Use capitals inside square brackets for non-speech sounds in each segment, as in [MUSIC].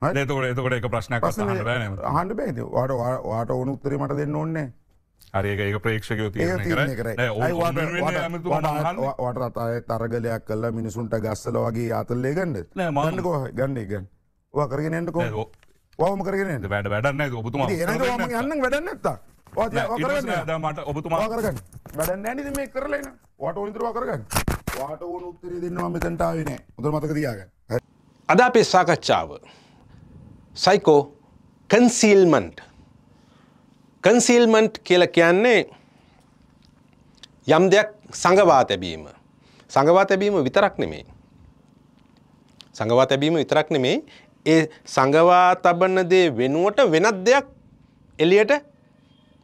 නතකට එතකට එක ප්‍රශ්නයක් අහන්න බෑන හන්ඩ බේද වාට වාට ඕනු උත්තරීමට දෙන්න ඕන්නේ හරිඒක ප්‍රේක්ෂකය වට අතය තරගලයක් කල්ලා මිනිසුන්ට ගස්සල වගේ අතල්ලේ ගන්නඩ නෑ මන්නක ගන්න එක කරගෙනට කෝ ම කරගෙන වැඩ වැඩන්න ඔබතුම යන්න වැඩන්න ඇත්තා මට ඔබතුමා කරගන්න වැඩ නෑනිද මේ කරලන වට ඕනිතරවා කරගන්න වාට ඕන උත්තරේ දෙන්නවා මෙතැන්ටාවනේ උදර මතක දයාගන්න අද අපේ සාකච්ඡාව සයිකෝ කන්සිල්මන්ට් කන්සිල්මන්ට් කියල කියන්නේ යම් දෙයක් සඟවා තැබීම සඟවා තැබීම විතරක් නෙමේ සඟවා තැබීම විතරක් නෙමේ ඒ සඟවා තබන්න දේ වෙනුවට වෙනත් දෙයක් එලියට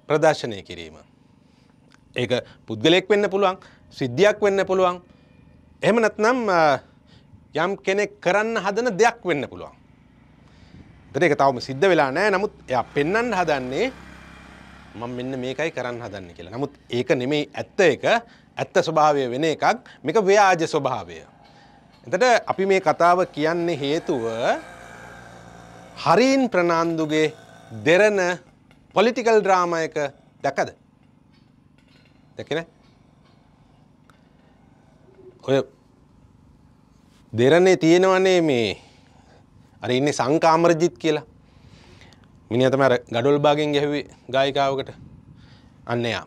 ප්‍රදර්ශනය කිරීම ඒක පුද්ගලයෙක් වෙන්න පුළුවන් සිද්ධියක් වෙන්න පුළුවන් එහෙම නැත්නම් යම් කෙනෙක් කරන්න හදන දෙයක් වෙන්න පුළුවන් එතන ඒක තවම සිද්ධ වෙලා නැහැ. නමුත් එයා පෙන්වන්න හදන්නේ මම මෙන්න මේකයි කරන්න හදන්නේ කියලා. නමුත් ඒක නෙමෙයි ඇත්ත එක. ඇත්ත ස්වභාවය වෙන එකක්. මේක ව්‍යාජ ස්වභාවය. එතට අපි මේ කතාව කියන්නේ හේතුව හරීන් ප්‍රනාන්දුගේ දෙරන පොලිටිකල් ඩ්‍රාමයක දැකද දැකන ඔය දෙරන්නේ තියෙනවනේ මේ අර ඉන්නේ සංකාමරජිත් කියලා. මිනිහා තමයි අර ගඩොල් බාගෙන් ගැහුවේ ගායිකාවකට. අන්න එයා.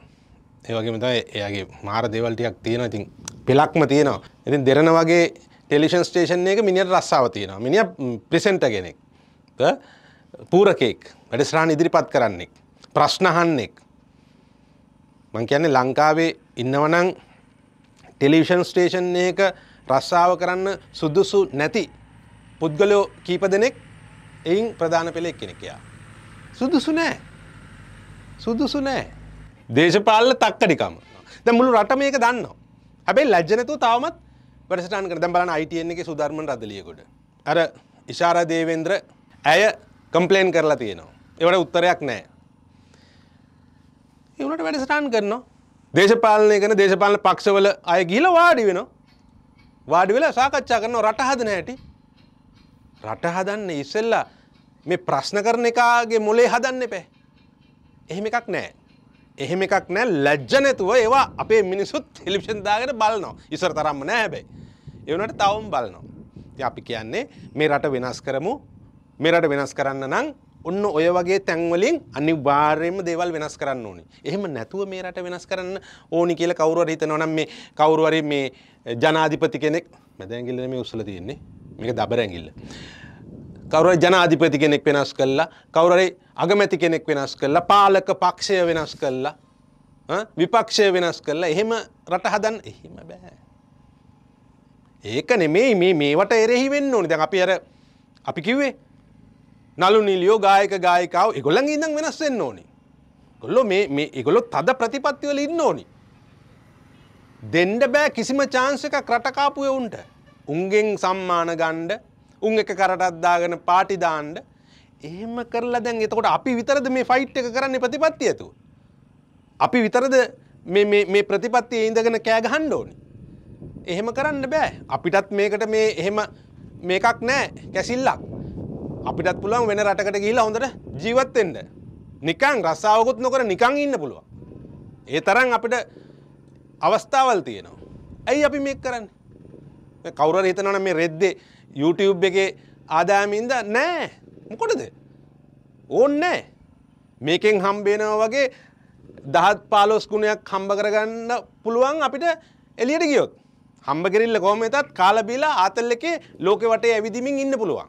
ඒ වගේම තමයි එයාගේ මාර දේවල් ටිකක් තියෙනවා. ඉතින් පෙලක්ම තියෙනවා. ඉතින් දෙරණ වගේ ටෙලිවිෂන් ස්ටේෂන් එක මිනිහට රස්සාව තියෙනවා. මිනිහා ප්‍රෙසෙන්ටර් කෙනෙක්. පූරකෙක්. වැඩසටහන ඉදිරිපත් කරන්නෙක්. ප්‍රශ්න අහන්නෙක්. මං කියන්නේ ලංකාවේ ඉන්නවනම් ටෙලිවිෂන් ස්ටේෂන් එක රස්සාව කරන්න සුදුසු නැති පුද්ගලයෝ කීප දෙනෙක් එයින් ප්‍රධාන පෙළ එක්කෙනෙක් යා. සුදුසු නෑ. සුදුසු නෑ. දේශපාලන තක්කඩිකම. දැන් මුළු රට මේක දන්නවා. හැබැයි ලැජ්ජ නැතුව තාමත් වැඩසටහන් කරන දැන් බලන්න ITN එකේ සුධර්මන් රදලියගොඩ. අර ඉෂාරා දේවේන්ද්‍ර ඇය කම්ප්ලේන් කරලා තියෙනවා. ඒවට උත්තරයක් නෑ. ඒ උනට වැඩසටහන් කරනවා. දේශපාලනය කරන දේශපාලන පක්ෂවල අය ගිහිලා වාඩි වෙනවා. වාඩි වෙලා සාකච්ඡා කරනවා රට හදන හැටි. රට හදන්න ඉස්සෙල්ලා මේ ප්‍රශ්න කරන එකාගේ මොලේ හදන්න එපේ. එහෙම එකක් නෑ. එහෙම එකක් නෑ ලැජ්ජ නැතුව ඒවා අපේ මිනිසුත් ටෙලිවිෂන් දාගෙන බලනවා. ඉස්සර තරම්ම නෑ හැබැයි. ඒ වුණාට තවම බලනවා. ඉතින් අපි කියන්නේ මේ රට වෙනස් කරමු. මේ රට වෙනස් කරන්න නම් ඔන්න ඔය වගේ තැන්වලින් අනිවාර්යයෙන්ම දේවල් වෙනස් කරන්න ඕනි. එහෙම නැතුව මේ රට වෙනස් කරන්න ඕනි කියලා කවුරු හරි හිතනවා නම් මේ කවුරු හරි මේ ජනාධිපති කෙනෙක් මැදැංගිල්ලනේ මේ උස්සලා තියෙන්නේ. මේක දබරැඟිල්ල. කවුරු ජනාධිපති කෙනෙක් වෙනස් කළා කවුරුරි අගමැති කෙනෙක් වෙනස් කළා පාලක පක්ෂය වෙනස් කළා විපක්ෂය වෙනස් කළා එහෙම රට හදන්න එහෙම බෑ. ඒක නෙමෙයි මේ මේවට එරෙහි වෙන්න ඕනේ. දැන් අපි අර අපි කිව්වේ නලු නිලියෝ ගායක ගායිකාව ඒගොල්ලන්ගේ ඉඳන් වෙනස් වෙන්න ඕනේ. ඒගොල්ලෝ මේ මේ ඒගොල්ලෝ තද ප්‍රතිපත්ති වල ඉන්න ඕනේ. දෙන්න බෑ කිසිම chance එකක් රටකාපු එවුන්ට. උන්ගෙන් සම්මාන ගණ්ඩ උන් එක කරටත්දාගෙන පාටිදාන්ඩ එහෙම කරලා දැන් එතකොට අපි විතරද මේ ෆයිට් එක කරන්න ප්‍රතිපත්ති ඇතු. අපි විතරද මේ ප්‍රතිපත්තිය ඉඳගෙන කෑගහන්ඩ ඕනි. එහෙම කරන්න බෑ අපිටත් මේකට මේ එහෙම මේකක් නෑ කැසිල්ලක් අපිටත් පුළුවන් වෙන රටකට ගිහිලා හොඳට ජීවත්තෙන්ට නිකං රස්සාාවකුත් නොකර නිකං ඉන්න පුළුවන්. ඒ තරන් අපිට අවස්ථාවල් තියෙනවා. ඇයි අපි මේ කරන්න කවුර හිතනවන මේ රෙද්දේ YouTube එකේ ආදායමින්ද නෑ මොකොටද ඕන්න නෑ මේකෙන් හම්බේනවා වගේ දහත් පාලොස් ගුණයක් හම්බ කරගන්න පුළුවන් අපිට එලියට ගියොත් හම්බ කරල්ල කොහොම තත් කාලබීලා ආතල් එකේ ලෝකෙ වටේ ඇවිදිමින් ඉන්න පුළුවන්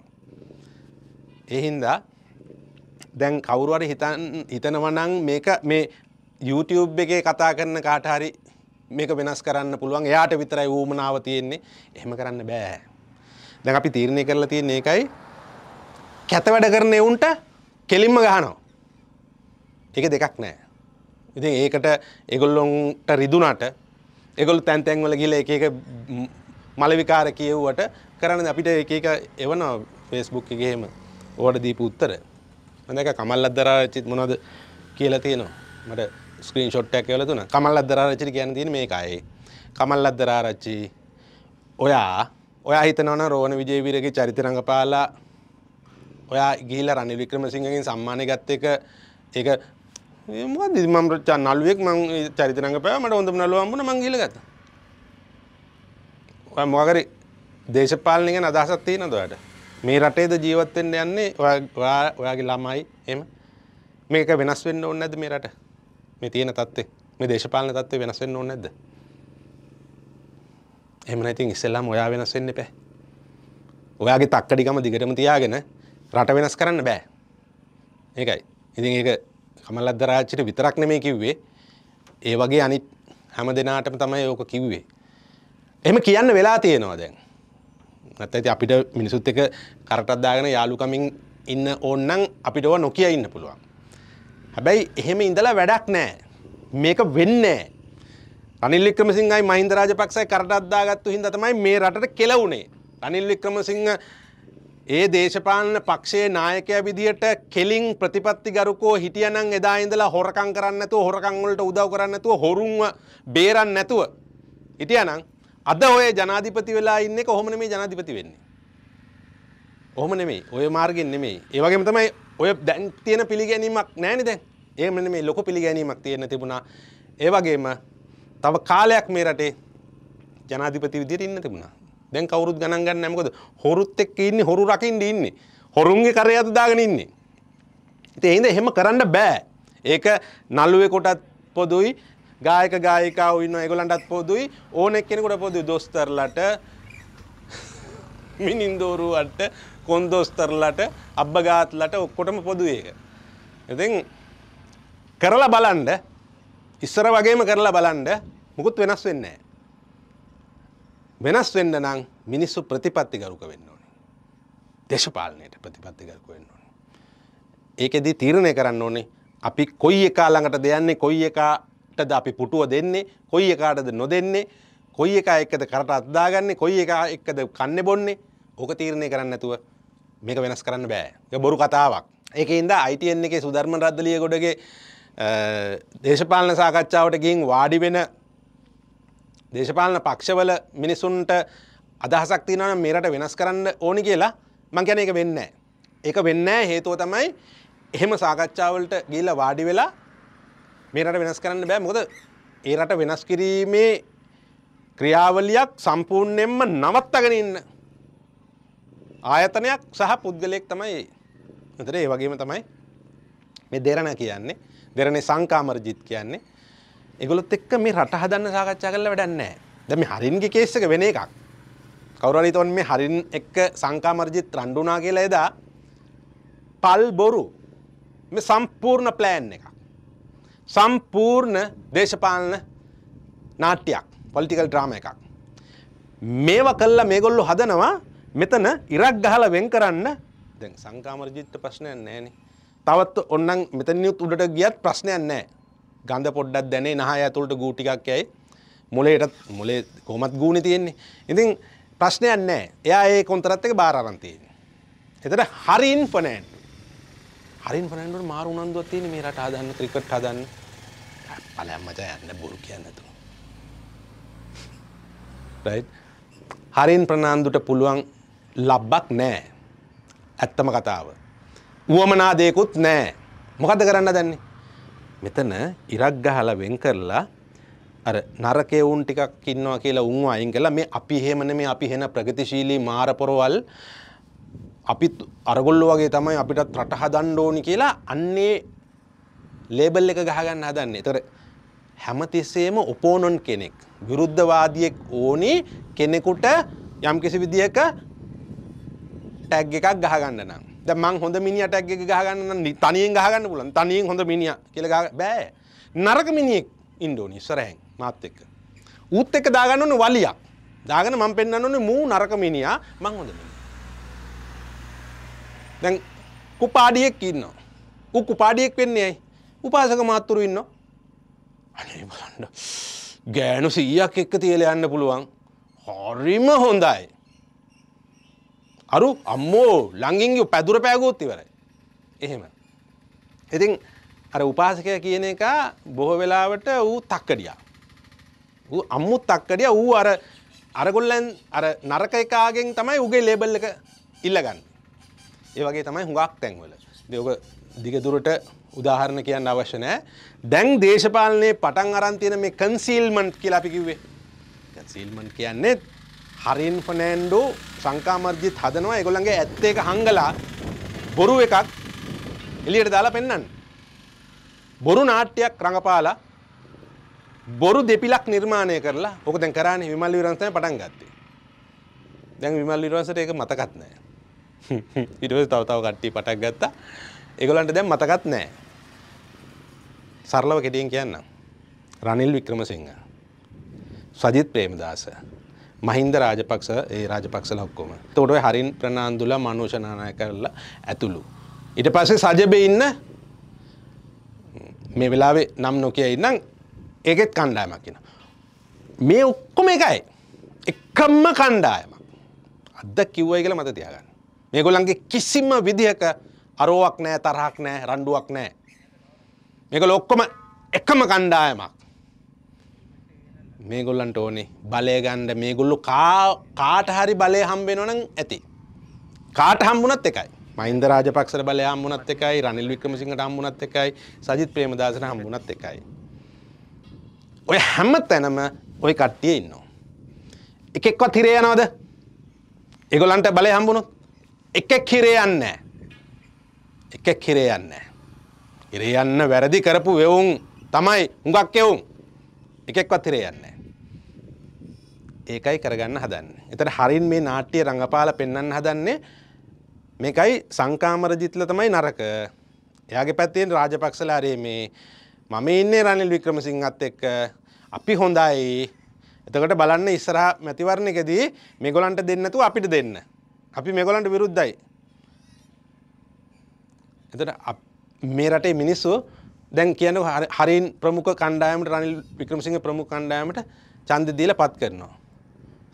එහින්දා දැන් කවුරුවට හිතනවනං මේක මේ YouTube එකේ කතා කරන කාටහරි මේක වෙනස් කරන්න පුළුවන් එයාට විතරයි ඌමනාව තියෙන්නේ එහෙම කරන්න බෑ. දැන් අපි තීරණය කරලා තියෙන්නේ ඒකයි කැත වැඩ කරන එවුන්ට කෙලින්ම ගහනවා. ඒක දෙකක් නෑ. ඉතින් ඒකට ඒගොල්ලොන්ට රිදුනට ඒගොල්ලෝ තැන් තැන් වල ගිහලා එක එක මල විකාර කියවුවට කරන්නේ අපිට එක එක එවනවා Facebook එකේ එහෙම. ඕකට දීපු උත්තර. මම දැන් කමල් අද්දරා චිත් මොනවද කියලා තියෙනවා. මට ස්ක්‍රීන් ෂොට්ටක් කියල තුන කමල් අදරාරච්චි ගැන තින මේකයි කමල් අදරාරච්චි ඔයා ඔයා හිතනවන රෝණ විජේවිරගේ චරිතරඟපාලා ඔයා ගීල රනි වික්‍රමසිංහකින් සම්මානය ගත්ත එක ඒක මමරචා නල්ුවෙක් මං චරිතරඟපෑ මට ොඳම නලුවම්බන මංගිල ගත මොගරි දේශපාලනික අදහසත් තියෙන දොයට මේ රටේද ජීවත්තෙන්ට යන්නේ ඔයාගේ ළමයි එම මේක වෙනස් වෙන්න ඕන්න ඇද මේ රට මේ තියෙන තත්ත්වේ මේ දේශපාලන තත්ත්වේ වෙනස් වෙන්න ඕනේ නැද්ද? එහෙම නැතිනම් ඉස්සෙල්ලාම ඔයා වෙනස් වෙන්න එපා. ඔයාගේ තක්කඩිකම දිගටම තියාගෙන රට වෙනස් කරන්න බෑ. ඒකයි. ඉතින් ඒක කමලද්ද රාජ්‍යට විතරක් නෙමෙයි කිව්වේ. ඒ වගේ අනිත් හැම දිනාටම තමයි ඕක කිව්වේ. එහෙම කියන්න වෙලා තියෙනවා දැන්. නැත්නම් අපිට මිනිසුත් එක්ක කරටක් දාගෙන යාළුකමින් ඉන්න ඕන නම් අපිට ඕවා නොකිය ඉන්න පුළුවන්. හැබැයි එහෙම ඉඳලා වැඩක් නෑ. මේක වෙන්නේ අනිල් වික්‍රමසිංහයි මහින්ද රාජපක්ෂයි කරට අද්දාගත්තු හින්දා තමයි මේ රටට කෙලවුනේ. අනිල් වික්‍රමසිංහ ඒ දේශපාලන පක්ෂයේ නායකයා විදියට කෙලින් ප්‍රතිපත්ති ගරුකෝ හිටියනම් එදා ඉඳලා හොරකම් කරන්නේ නැතුව හොරකම් වලට උදව් කරන්නේ නැතුව හොරුන්ව බේරන්නේ නැතුව හිටියනම් අද ඔය ජනාධිපති වෙලා ඉන්නේ කොහොම නෙමේ ජනාධිපති වෙන්නේ. ඔහොම නෙමේ. ඔය මාර්ගෙන් නෙමේ. ඒ වගේම තමයි ඔය දැන් තියෙන පිළිගැනීමක් නෑනි දැන් ඒමන මේ ලොක පිළිගැනීමක් තියෙන තිබුණා ඒවගේම තව කාලයක් මේ රටේ ජනාධිපති විදියට ඉන්න තිබුණා දැන් කවුරුත් ගණන් ගන්න නැමකොද හොරුත් එක්ක ඉන්නේ හොරු රකින්න ඉන්නේ හොරුන්ගේ කරේ අත දාගෙන ඉන්නේ ඉතින් එහෙනම් එහෙම කරන්න බෑ ඒක නළුවෙකුටත් පොදුයි ගායක ගායිකාව ඉන්න ඒගොල්ලන්ටත් පොදුයි ඕන එක්කෙනෙකුට පොදුයි දොස්තරලට මිනින්දෝරුවට කොන්දෝස්තරලට අබ්බගාත්ලට ඔක්කොටම පොදුවේක. ඉතින් කරලා බලන්ඩ ඉස්සර වගේම කරලා බලන්ඩ මුකුත් වෙනස් වෙන්න. වෙනස් වෙන්න නම් මිනිස්සු ප්‍රතිපත්ති ගරුක වෙන්න ඕනි. දේශපාලනයට ප්‍රතිපත්ති ගරුක වෙන්න ඕනි. ඒකෙදී තීරණය කරන්න ඕනේ අපි කොයි එකා ළඟට දෙයන්නේ කොයි එකාටද අපි පුටුව දෙන්නේ කොයි එකාටද නොදෙන්නේ කොයි එක එක්කද කරට අත්දාගන්නේ කොයි එක එක්කද කන්න බොන්නේ ඕක තීරණය කරන්න ඇතුව මේක වෙනස් කරන්න බෑ බොරු කතාවක් ඒක ඉද අයිටන් එක සුධර්ම රද්ධලිය ගොඩගේ දේශපාලන සාකච්ඡාවට ගින් වාඩි වෙන දේශපාලන පක්ෂවල මිනිසුන්ට අදහසක් තිනන මෙරට වෙනස් කරන්න ඕනි කියලා මං ගැන එක වෙන්න එක වෙන්න හේතුව තමයි එහෙම සාකච්ඡාවලට ගිල්ල වාඩි වෙලා මේරට වෙනස් කරන්න බෑ මොකද ඒ රට වෙනස් කිරීමේ ක්‍රියාවලියක් සම්පූර්ණයෙන්ම නවත්තගෙන ඉන්න ආයතනයක් සහ පුද්ගලයෙක් තමයි විතර ඒ වගේම තමයි මේ දෙරණ කියන්නේ දෙරණේ සංකාමරජිත් කියන්නේ ඒගොල්ලොත් එක්ක මේ රට හදන්න සාකච්ඡා කරලා වැඩක් නැහැ. දැන් මේ හරින්ගේ කේස් එක වෙන එකක්. කවුරු හරි තෝන් මේ හරින් එක්ක සංකාමරජිත් රණ්ඩු වුණා කියලා එදා පල් බොරු මේ සම්පූර්ණ ප්ලෑන් එකක්. සම්පූර්ණ දේශපාලන නාට්‍යයක් පොලිටිකල් ඩ්‍රාම එකක්. මේවා කළා මේගොල්ලෝ හදනවා මෙතන ඉරක් ගහලා වෙන් කරන්න දැන් සංකාමරජිත්ට ප්‍රශ්නයක් නැහැනේ. තවත් ඔන්නම් මෙතනියුත් උඩට ගියත් ප්‍රශ්නයක් නැහැ. ගඳ පොඩ්ඩක් දැනේ නහය ඇතුළට ගූ ටිකක් යයි. මොලේටත් මොලේ කොහොමත් ගූනේ තියෙන්නේ. ඉතින් ප්‍රශ්නයක් නැහැ. එයා ඒ කොන්තරත් එක බාර අරන් තියෙන්නේ. එතන හරින් ෆර්නෑන්ඩෝ. හරින් ෆර්නෑන්ඩෝට මාරු උනන්දුවක් තියෙන මේ රට හදන්න ක්‍රිකට් හදන්න. ඵලයන් මචං යන්න බොරු කියන්නේ නැතුව. රයිට්. [LAUGHS] හරින් ප්‍රනාන්දුට පුළුවන් ලබ්බක් නෑ. ඇත්තම කතාව. වුවමනාදයකුත් නෑ. මොකද කරන්න දැන්නේ. මෙතන ඉරක් ගහලා වෙන් කරලා අර නරකේ උන් ටිකක් ඉන්නවා කියලා උන්ව අයින් කළා මේ අපි එහෙම නෙමෙයි අපි හෙන ප්‍රගතිශීලී මාරපොරවල් අපි අරගොල්ලෝ වගේ තමයි අපිටත් රට හදන්න ඕනි කියලා අන්නේ ලේබල් එක ගහගන්න හදන්නේ. ඒතර හැමතිස්සෙම ඔපෝනොන් කෙනෙක් විරුද්ධවාදියෙක් ඕනි කෙනෙකුට යම්කිසි විදියක ටැග් එකක් ගහගන්න නම් ද මං හොඳ මිනිිය ටැග් එක ගහගන්න තනියෙන් ගහගන්න පුලන් තනියෙන් හොඳ මිනිිය කියලග බෑ නරක මිනිෙක් ඉන්ඩෝනි සරහැන් මාත් එක්ක ඌත් එක දාගන්නන වලියක් දාගන මං පෙන්න්නන මූ නරක මිනිියා මං හොඳ දැන් කුපාඩියෙක් ඉන්නවා උක්කු පාඩියෙක් වෙන්නේ ඇයි උපාසක මාත්තුරු ඉන්න අනේ බලන්න ගෑනු සීයක් එක්ක තියල යන්න පුළුවන් හොරිම හොඳයි අරු අම්මෝ ලංගින්ගේ පැදුර පෑගෝත්තිවරයි. එහෙම. ඉතින් අර උපාසකය කියන එක බොහෝ වෙලාවට ඌ තක්කඩියා. ඌ අම්මුත් තක්කඩිය ඌ අර අරගොල්ලන් අර නරක එකාගෙන් තමයි උගේ ලේබල් එක ඉල්ලගන්න. ඒ වගේ තමයි හුඟක් තැන්වල. දෙඔක දිගදුරට උදාහරණ කියන්න අවශ්‍ය නෑ. දැන් දේශපාලනයේ පටන් අරන් තියෙන මේ කන්සීල්මන්ට් කියලා අපි කිව්වේ. කන්සීල්මන්ට් කියන්නේ හරින් ෆනෑන්ඩෝ සංකාමර්ජිත් හදනවා ඒගොල්ලන්ගේ ඇත්තේක හංගලා බොරු එකක් එලියට දාලා පෙන්වන්න. බොරු නාට්‍යයක් රඟපාලා බොරු දෙපිලක් නිර්මාණය කරලා ඕක දැන් කරානේ විමල් විරන්ස තමයි පටන් ගත්තේ. දැන් විමල් විරන්සට ඒක මතකත් නැහැ. [LAUGHS] ඊට පස්සේ තව තව කට්ටිය පටක් ගත්තා. ඒගොල්ලන්ට දැන් මතකත් නැහැ. සරලව කෙටියෙන් කියන්නම්. රනිල් වික්‍රමසිංහ. සජිත් ප්‍රේමදාස මහින්ද රාජපක්ෂ ඒ රාජපක්ෂලා ඔක්කොම. එතකොට ඔය හරින් ප්‍රනාන්දුලා මනෝෂ නානායකලා ඇතුළු. ඊට පස්සේ සජබේ ඉන්න මේ වෙලාවේ නම් නොකිය ඉන්නම් ඒකෙත් කණ්ඩායමක් ඉන. මේ ඔක්කොම එකයි. එකම කණ්ඩායමක්. අද කිව්වයි කියලා මත තියාගන්න. මේගොල්ලන්ගේ කිසිම විදිහක අරෝවක් නෑ තරහක් නෑ රණ්ඩුවක් නෑ. මේක ඔක්කොම එකම කණ්ඩායමක්. මේගොල්ලන්ට ඕනේ බලය ගණ්ඩ මේගොල්ලු කාට හරි බලය හම්බෙනොනං ඇති. කාට හම්බුනත් එකයි මයින්ද රාජපක්ෂර බලය හම්බුනත් එකයි රනිල් වික්‍රමසිංහට හම්බුනත් එකයි සජිත් ප්‍රේමදාසන හම්බුනත් එකයි. ඔය හැම්ම තැනම ඔය කට්ටිය ඉන්නවා. එකෙක්වත් හිරේ යනවද එගොලන්ට බලය හම්බුණොත් එකෙක් හිරේ යන්න එකෙක් හිරේ යන්න. ඉරේ යන්න වැරදි කරපු වෙවුන් තමයි හුඟක් එවුන් එකෙක්වත් තිරේ යන්නේ ඒකයි කරගන්න හදන්නේ. එතන හරින් මේ නාට්‍ය රඟපාලා පෙන්වන්න හදන්නේ මේකයි සංකාමරජිත්ල තමයි නරක. එයාගේ පැත්තෙන් රාජපක්ෂලා රේ මේ මම ඉන්නේ රනිල් වික්‍රමසිංහත් එක්ක අපි හොඳයි. එතකොට බලන්න ඉස්සරහා මැතිවරණයකදී මේගොල්ලන්ට දෙන්න නැතුව අපිට දෙන්න. අපි මේගොල්ලන්ට විරුද්ධයි. එතකොට මේ රටේ මිනිස්සු දැන් කියන හරින් ප්‍රමුඛ කණ්ඩායමට රනිල් වික්‍රමසිංහ ප්‍රමුඛ කණ්ඩායමට ඡන්ද දීලා පත් කරනවා.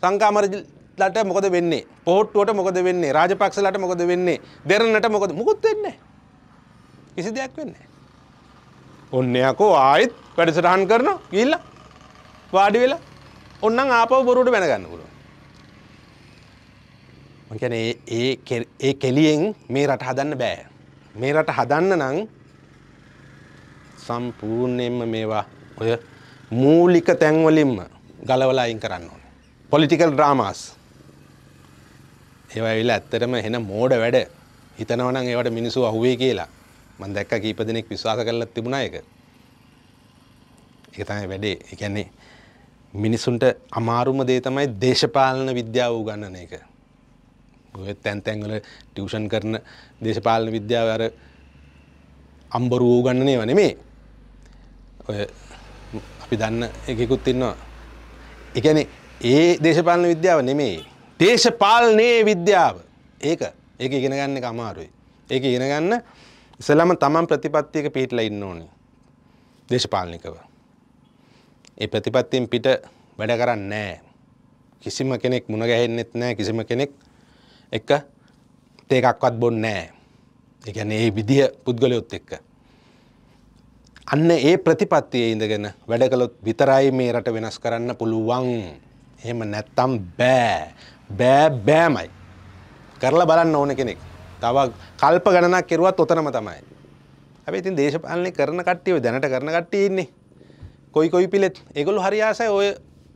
සංකාමරලට මොකද වෙන්නේ? පොහොට්ටුවට මොකද වෙන්නේ? රාජපක්ෂලට මොකද වෙන්නේ? දෙරණට මොකද මොකුත් වෙන්නේ කිසි දෙයක් වෙන්නේ ඔන්න යකෝ ආයෙත් වැඩසටහන් කරනවා ගිහිල්ලා වාඩි වෙලා ඔන්න ආපහු බොරුවට බැන ගන්න පුළුවන්. මං කියන්නේ ඒ ඒ කෙලියෙන් මේ රට හදන්න බෑ. මේ රට හදන්න නම් සම්පූර්ණයෙන්ම මේවා ඔය මූලික තැන්වලින්ම ගලවලා අයින් කරන්න ඕනේ. Political dramas. ඒවා ඇවිල්ලා ඇත්තටම එහෙන මෝඩ වැඩ. හිතනවනම් ඒවට මිනිස්සු අහුවේ කියලා. මම දැක්ක කීප දෙනෙක් විශ්වාස කරලා තිබුණා ඒක. ඒක තමයි වැඩේ. ඒ කියන්නේ මිනිසුන්ට අමාරුම දේ තමයි දේශපාලන විද්‍යාව උගන්නන එක. ඔය තැන් තැන්වල ටියුෂන් කරන දේශපාලන විද්‍යාව අර අම්බරු උගන්නන ඒවා නෙමෙයි. ඔය අපි දන්න එකෙකුත් ඉන්නවා. එකන ඒ දේශපාලන විද්‍යාව නෙමේ. දේශපාලනයේ විද්‍යාව ඒක ඒක ඉගෙන ගන්න අමාරුයි. ඒක ඉගෙන ගන්න ඉසලම තමන් ප්‍රතිපත්තියක පිහිටලා ඉන්න ඕනේ. දේශපාලනිකව. ඒ ප්‍රතිපත්තියෙන් පිට වැඩ කරන්නේ නැහැ. කිසිම කෙනෙක් මුණ ගැහෙන්නෙත් නැහැ. කිසිම කෙනෙක් එක තේකක්වත් බොන්නේ නැහැ. ඒ කියන්නේ මේ විදිය පුද්ගලයොත් එක්ක. අන්න ඒ ප්‍රතිපත්තියේ ඉඳගෙන වැඩ කළොත් විතරයි මේ රට වෙනස් කරන්න පුළුවන්. එහෙම නැත්තම් බෑ. බෑ බෑමයි. කරලා බලන්න ඕන කෙනෙක්. තව කල්ප ගණනක් කෙරුවත් ඔතනම තමයි. හැබැයි ඉතින් දේශපාලනය කරන කට්ටිය දැනට කරන කට්ටිය ඉන්නේ. කොයි කොයි පිළෙත් ඒගොල්ලෝ හරි ආසයි ඔය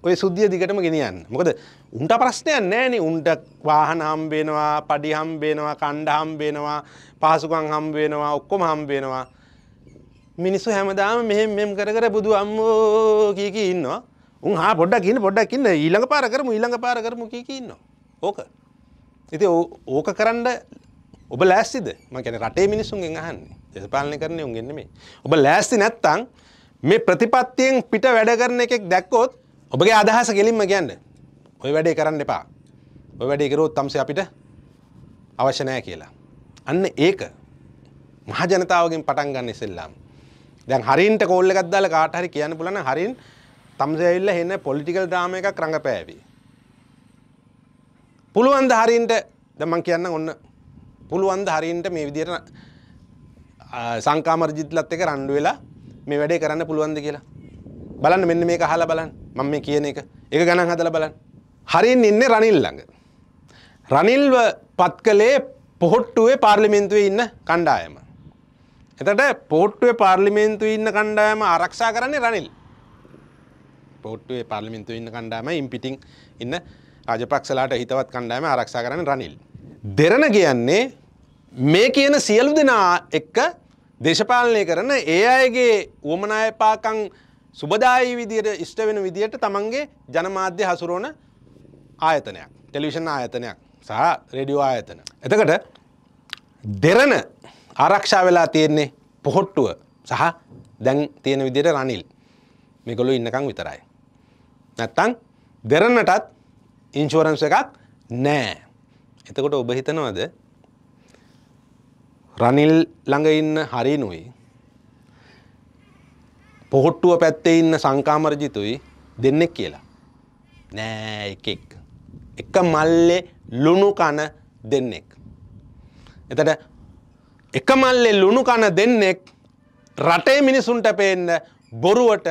ඔය සුද්ධිය දිගටම ගෙනියන්න. මොකද උන්ට ප්‍රශ්නයක් නැහැ නේ. උන්ට වාහන හම්බ වෙනවා, පඩි හම්බ වෙනවා, කණ්ඩ හම්බ වෙනවා, පහසුකම් හම්බ වෙනවා, ඔක්කොම හම්බ වෙනවා. මිනිස්සු හැමදාම මෙහෙ මෙම් කර කර බුදු අම්මෝ කියකි ඉන්නවා උන් හා පොඩ්ඩක් ඉන්න පොඩ්ඩක් ඉන්න ඊළඟ පාර කරමු ඊළඟ පාර කරමු කියකි ඉන්නවා ඕක ඉතින් ඕක කරන්න ඔබ ලෑස්තිද මම කියන්නේ රටේ මිනිස්සුන්ගෙන් අහන්නේ දේශපාලනය කරන්නේ උන්ගෙන් නෙමෙයි ඔබ ලෑස්ති නැත්තම් මේ ප්‍රතිපත්තියෙන් පිට වැඩ කරන එකෙක් දැක්කොත් ඔබගේ අදහස ගෙලින්ම කියන්න ඔය වැඩේ කරන්න එපා ඔය වැඩේ කරොත් තමසේ අපිට අවශ්‍ය නැහැ කියලා අන්න ඒක මහජනතාවගෙන් පටන් ගන්න ඉස්සෙල්ලාම දැන් හරින්ට කෝල් එකක් දාලා කාට හරි කියන්න පුළුවන් හරින් තමසේ ඇවිල්ලා හෙන පොලිටිකල් ඩ්‍රාමා එකක් රඟපෑවි. පුළුවන් ද හරින්ට දැන් මම කියන්න ඔන්න පුළුවන් ද හරින්ට මේ විදිහට සංකාමර්ජිත්ලත් එක රණ්ඩු වෙලා මේ වැඩේ කරන්න පුළුවන්ද කියලා. බලන්න මෙන්න මේක අහලා බලන්න. මම මේ කියන එක. ඒක ගණන් හදලා බලන්න. හරින් ඉන්නේ රනිල් ළඟ. රනිල්ව පත්කලේ පොහොට්ටුවේ පාර්ලිමේන්තුවේ ඉන්න කණ්ඩායම. එතට පෝට්ටුවේ පාර්ලිමේන්තු ඉන්න කණ්ඩායම ආරක්ෂා කරන්නේ රනිල් පෝට්ටුවේ පාර්ලිමින්තු ඉන්න කණ්ඩාම ඉම් පිටිං ඉන්න රජපක්ෂලාට හිතවත් කණ්ඩායම ආරක්ෂා කරන රනිල්. දෙරණ කියන්නේ මේ කියන සියලු දෙනා එක්ක දේශපාලනය කරන ඒ අයගේ වුවමනායපාකං සුබදායි විදියට ඉෂ්ට වෙන විදියට තමන්ගේ ජනමාධ්‍ය හසුරුවන ආයතනයක් ටෙලිවිෂන් ආයතනයක් සහ රෙඩියෝ ආයතන. එතකට දෙරණ ආරක්ෂා වෙලා තියෙන්නේ පොහොට්ටුව සහ දැන් තියෙන විදිහට රනිල්. මේගොල්ලෝ ඉන්නකම් විතරයි. නැත්තම් දෙරණටත් ඉන්ෂුරන්ස් එකක් නෑ. එතකොට ඔබ හිතනවද රනිල් ළඟ ඉන්න හරිනුයි පොහොට්ටුව පැත්තේ ඉන්න සංකාමරජිතුයි දෙන්නෙක් කියලා. නෑ එකෙක්. එක මල්ලේ ලුණු කන දෙන්නෙක්. එතට එක මල්ලේ ලුණු කන දෙන්නෙක් රටේ මිනිසුන්ට පේන්න බොරුවට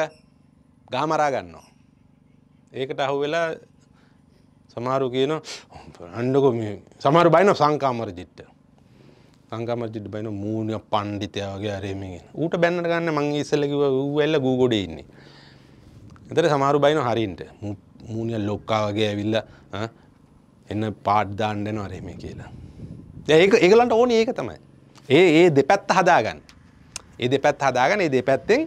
ගාමරා ගන්නවා. ඒකට අහු වෙලා සමාරු කියන අන්ඩකො සමාරු බයින සංකාමර ජිට්ට සංකම ජිට බයින මූුණ පණ්ඩිතයාගේ අරේමගෙන් ඌට බැන්න ගන්න මං ඉසල්ලකිව වෙල්ල ගූගොඩ ඉන්නේ. එතට සමාරු බයින හරින්ට මූුණිය ලොක්කා වගේ ඇවිල්ල එන්න පාඩ්දාන්ඩන අරේම කියලා. ඒක ඒගලන්ට ඕන ඒක තමයි. ඒ ඒ දෙපැත්ත හදාගන්න. ඒ දෙපැත් හදාගන්න ඒ දෙපැත්තෙන්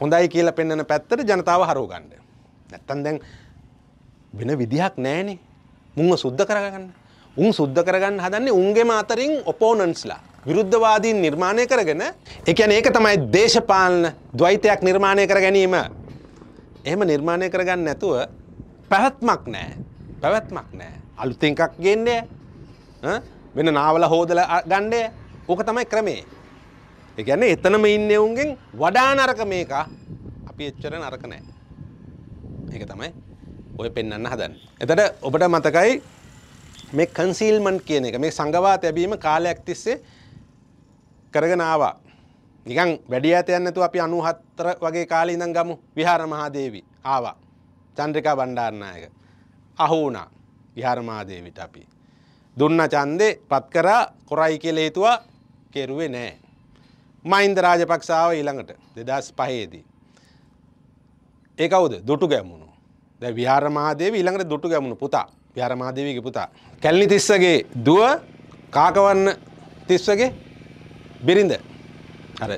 හොඳයි කියලා පෙන්න්නන පැත්තට ජනතාව හරෝගණ්ඩ. නැත්තන් දැන් වෙන විදිහක් නෑනේ මුංව සුද්ධ කරගන්න උන් සුද්ධ කරගන්න හදන්නේ උන්ගේ මාතරින් ඔපෝනන්ස්ලා විරුද්ධවාදීන් නිර්මාණය කරගෙන එකන ඒක තමයි දේශපාලන ද්වෛතයක් නිර්මාණය කර ගැනීම එහෙම නිර්මාණය කරගන්න නැතුව පැවැත්මක් නෑ පැවැත්මක් නෑ අලුතෙන් එකක් ගෙන්නේ වෙන නාවල හෝදල ගණ්ඩය ඕක තමයි ක්‍රමේ. ඒ කියන්නේ එතනම ඉන්න උන්ගෙන් වඩා නරක මේක අපි එච්චර නරක නැහැ. ඒක තමයි ඔය පෙන්වන්න හදන්නේ. එතකොට ඔබට මතකයි මේ කන්සීල්මන්ට් කියන එක මේ සංගවා තැබීම කාලයක් තිස්සේ කරගෙන ආවා. නිකන් වැඩි ඈත යන්නේ නැතුව අපි 97 වගේ කාලේ ඉඳන් ගමු විහාර මහදේවි ආවා. චන්ද්‍රිකා බණ්ඩාරනායක අහු වුණා විහාර මහදේවිට අපි. දුන්න ඡන්දේ පත් කරා කොරයි කියලා හේතුවා කෙරුවේ නෑ. මයින්ද රාජපක්ෂාව ඊළඟට දෙදස් පහේදී. ඒකවද දුටු ගැමුණු ද විහාරමාදේව ඊළඟට දුටු ගැමුණු පුතා විහාරමාදේවීගේ පුතා. කැල්ලි තිස්සගේ දුව කාකවන්න තිස්සගේ බිරිඳ අර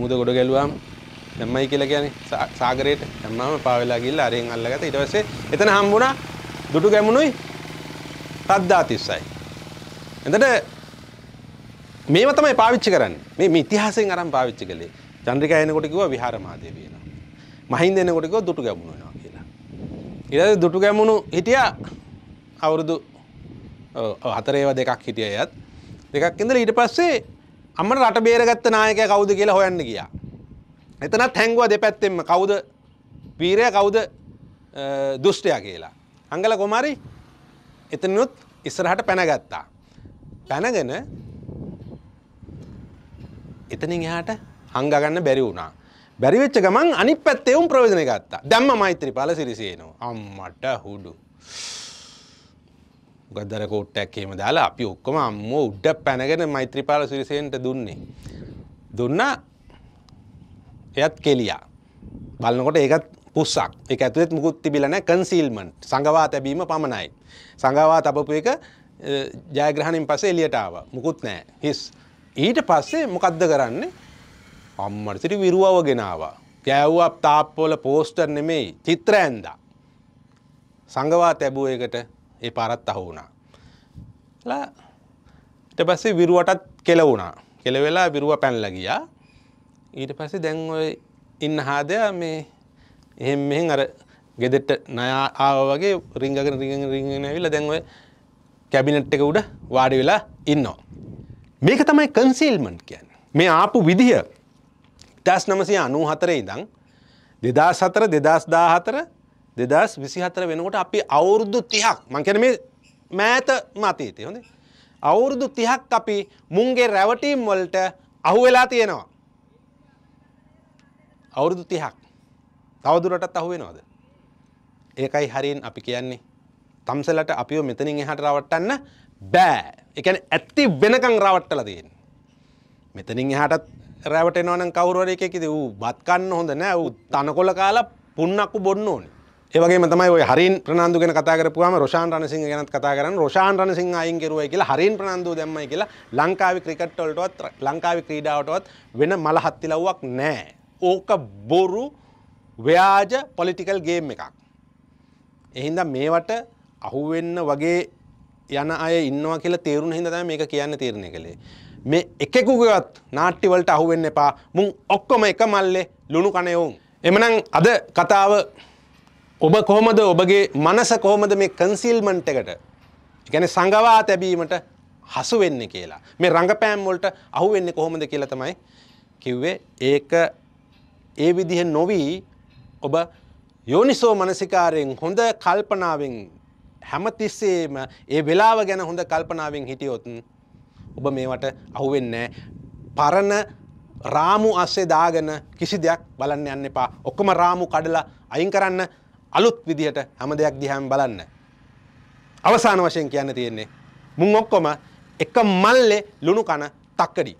මුද ගොඩ ගැලුවම් දැම්මයි කියලා කියන්නේ සාගරයට දැම්මම පාවෙලා ගිහිල්ලා අරෙන් අල්ලගත්ත ඊට පස්සේ එතන හම්බුණා දුටු ගැමුණුයි සද්දා තිස්සයි. එතන මේව තමයි පාවිච්චි කරන්නේ. මේ මේ ඉතිහාසයෙන් අරන් පාවිච්චි කළේ. චන්ද්‍රිකා එනකොට කිව්වා විහාර මහදේවිය වෙනවා. මහින්ද එනකොට කිව්වා දුටු ගැමුණු වෙනවා කියලා. ඊළඟට දුටු ගැමුණු හිටියා අවුරුදු හතරේව දෙකක් හිටිය එයත්. දෙකක් ඉඳලා ඊට පස්සේ අම්මට රට බේරගත්ත නායකයා කවුද කියලා හොයන්න ගියා. එතනත් හැංගුවා දෙපැත්තෙන්ම කවුද වීරයා කවුද දුෂ්ටයා කියලා. අංගල කුමාරි එතනොත් ඉස්සරහට පැනගත්තා. පැනගෙන එතනින් එහාට හංගගන්න බැරි වුණා. බැරිවෙච්ච ගමන් අනි පැත්තෙවුම් ප්‍රෝජනය ගත්තා දැම්ම මෛත්‍රී පල සිරිසියනවා අම්මට හුඩු ගදර කෝට්ටැක්කේම දාලා අපි ඔක්කොම අම්ම උඩ්ඩ පැනගෙන මෛත්‍රීපාල සිරිසයෙන්ට දුන්නේ දුන්න එයත් කෙලියා බලන්නකොට ඒකත් පුස්සක් එක ඇතුලෙත් මුකුත් තිබිලන කන්සිල්මන්ට් සඟවා තැබීම පමණයි සඟවා තබපු එක ජයග්‍රහණින් පසේ එලියට ආව මුකුත් නෑ හිස් ඊට පස්සේ මොකද්ද කරන්නේ? අම්මට සිට විරුවව ගෙනාවා. ගෑව්වා තාප්පවල පෝස්ටර් නෙමෙයි චිත්‍ර ඇඳා. සංගවා තැබුව එකට ඒ පාරත් අහු වුණා. ලා ඊට පස්සේ විරුවටත් කෙල වුණා. කෙල වෙලා විරුව පැනලා ගියා. ඊට පස්සේ දැන් ඔය ඉන්න හාදයා මේ එහෙම මෙහෙන් අර ගෙදෙට්ට ණය ආවා වගේ රිංගගෙන රිංගගෙන රිංගගෙන ඇවිල්ලා දැන් ඔය කැබිනට් එක උඩ වාඩි වෙලා ඉන්නවා. මේක තමයි කන්සිල්මන් කියන්න මේ ආපු විදිහ ඉටස් නමසය අනූ හතරේ ඉදං දෙදා සතර දෙදස් දා හතර දෙදස් විසි හතර වෙනකොට අපි අවුරුදු තිහක් මංකන මේ මෑත මතීතය හොඳේ අවුරුදු තිහක් අපි මුන්ගේ රැවටීම් වලට අහු වෙලා තියෙනවා අවුරුදු තිහක් තවදුරටත් අහු වෙනවාද ඒකයි හරින් අපි කියන්නේ තම්සලට අපිෝ මෙතනින් එහට රවට්ටන්න බෑ එකන ඇත්ති වෙනකං රවට්ටල තියෙන් මෙතනින් එහටත් රැවට නොන කවරවර එකෙද වූ බත්කන්න හොඳ නෑ වූ තනකොල කාලා පුන්නක්කු බොන්න ඕන ඒවගේ තමයි ඔය හරි ප්‍රනාන්දු ගෙන කතාකරපුවාම රෝෂාන් රණසිංහ ගැනත් කතා කරන්න රෝෂාන් රණසිංහ අයින් කරුවයි කියලා හරින් ප්‍රනාන්දු දැම්මයි කියලා ලංකාවේ ක්‍රිකට් වලටවත් ලංකාවේ ක්‍රීඩාවටවත් වෙන මලහත්ති ලව්වක් නෑ ඕක බොරු ව්‍යාජ පොලිටිකල් ගේම් එකක් එහින්ද මේවට අහුවෙන්න වගේ යන අය ඉන්නවා කියලා තේරුණ හින්දා තමයි මේක කියන්න තීරණය කළේ. මේ එකෙකුගේවත් නාට්‍ය වලට අහු වෙන්න එපා. මුන් ඔක්කොම එක මල්ලේ ලුණු කන යෝන්. එමනම් අද කතාව ඔබ කොහොමද ඔබගේ මනස කොහොමද මේ කන්සීල්මන්ට් එකට? ඒ කියන්නේ සංගවා තැබීමට හසු වෙන්නේ කියලා. මේ රංගපෑම් වලට අහු වෙන්නේ කොහොමද කියලා තමයි කිව්වේ. ඒක ඒ විදිහ නොවී ඔබ යෝනිසෝ මනසිකාරයෙන් හොඳ කල්පනාවෙන් හැමතිස්සේම ඒ වෙලාව ගැන හොඳ කල්පනාවෙන් හිටියොත් ඔබ මේවට අහුවෙන්නේ පරණ රාමු අස්සේ දාගෙන කිසි දෙයක් බලන්න යන්න එපා. ඔක්කොම රාමු කඩලා අයින් කරන්න අලුත් විදිහට හැම දෙයක් දිහාම බලන්න. අවසාන වශයෙන් කියන්න තියෙන්නේ මුන් ඔක්කොම එක මල්ලේ ලුණු කන තක්කඩි